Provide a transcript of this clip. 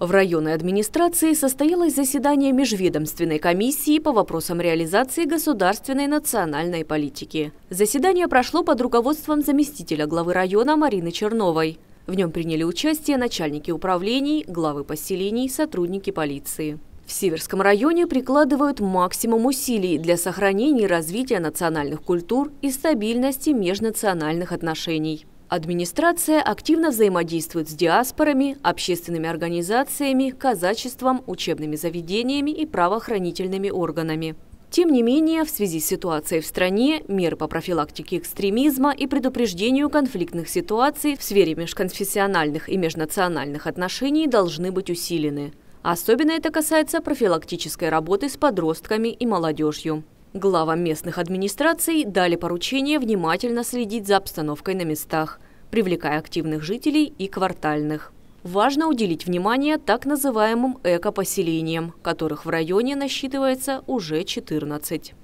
В районной администрации состоялось заседание межведомственной комиссии по вопросам реализации государственной национальной политики. Заседание прошло под руководством заместителя главы района Марины Черновой. В нем приняли участие начальники управлений, главы поселений, сотрудники полиции. В Северском районе прикладывают максимум усилий для сохранения и развития национальных культур и стабильности межнациональных отношений. Администрация активно взаимодействует с диаспорами, общественными организациями, казачеством, учебными заведениями и правоохранительными органами. Тем не менее, в связи с ситуацией в стране, меры по профилактике экстремизма и предупреждению конфликтных ситуаций в сфере межконфессиональных и межнациональных отношений должны быть усилены. Особенно это касается профилактической работы с подростками и молодежью. Глава местных администраций дали поручение внимательно следить за обстановкой на местах, привлекая активных жителей и квартальных. Важно уделить внимание так называемым эко-поселениям, которых в районе насчитывается уже 14.